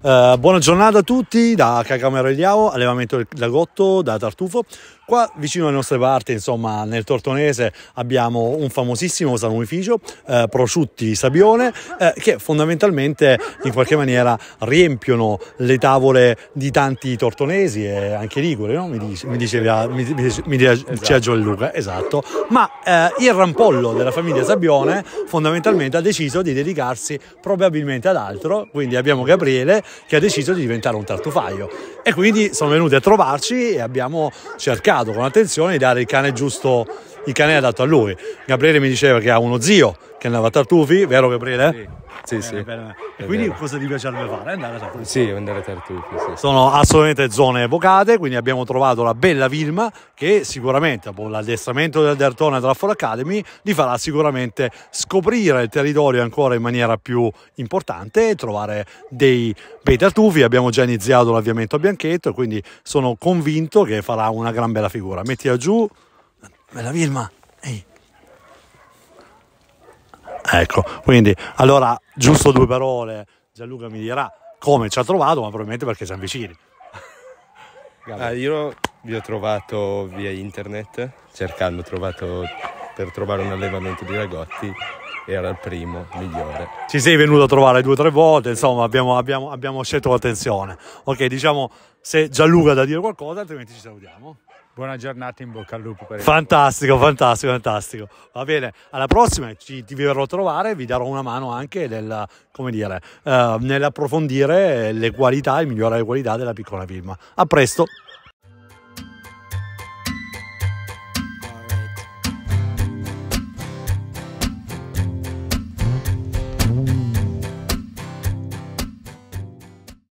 Eh, buona giornata a tutti da Cacamero Eliao, allevamento del lagotto da Tartufo. Qua vicino alle nostre parti, insomma, nel Tortonese abbiamo un famosissimo salumificio, eh, Prosciutti Sabione, eh, che fondamentalmente in qualche maniera riempiono le tavole di tanti tortonesi e anche Ligure, no? mi, dice, mi, diceva, mi, mi esatto. esatto. Ma eh, il rampollo della famiglia Sabione fondamentalmente ha deciso di dedicarsi probabilmente ad altro, quindi abbiamo Gabriele che ha deciso di diventare un tartufaio e quindi sono venuti a trovarci e abbiamo cercato cercato con attenzione di dare il cane giusto il cane è adatto a lui. Gabriele mi diceva che ha uno zio che andava a Tartufi, vero Gabriele? Sì. Sì, eh, sì. Bene, bene. quindi vero. cosa ti piacerebbe fare? Andare a Tartufi? Sì, andare a Tartufi. Sì, Sono assolutamente zone evocate, quindi abbiamo trovato la bella Vilma che sicuramente, dopo l'addestramento del Dertone della Trafford Academy, gli farà sicuramente scoprire il territorio ancora in maniera più importante e trovare dei bei tartufi. Abbiamo già iniziato l'avviamento a Bianchetto, quindi sono convinto che farà una gran bella figura. Mettila giù Bella Vilma. Ehi. Ecco, quindi allora giusto due parole. Gianluca mi dirà come ci ha trovato, ma probabilmente perché siamo vicini. ah, io vi ho trovato via internet, cercando, ho trovato per trovare un allevamento di ragotti era il primo migliore. Ci sei venuto a trovare due o tre volte, insomma, abbiamo, abbiamo, abbiamo scelto l'attenzione. Ok, diciamo se Gianluca ha da dire qualcosa, altrimenti ci salutiamo. Buona giornata, in bocca al lupo. Per fantastico, il fantastico, fantastico. Va bene, alla prossima ci, ti verrò a trovare, vi darò una mano anche nel, dire, eh, nell'approfondire le qualità e migliorare le qualità della piccola firma. A presto!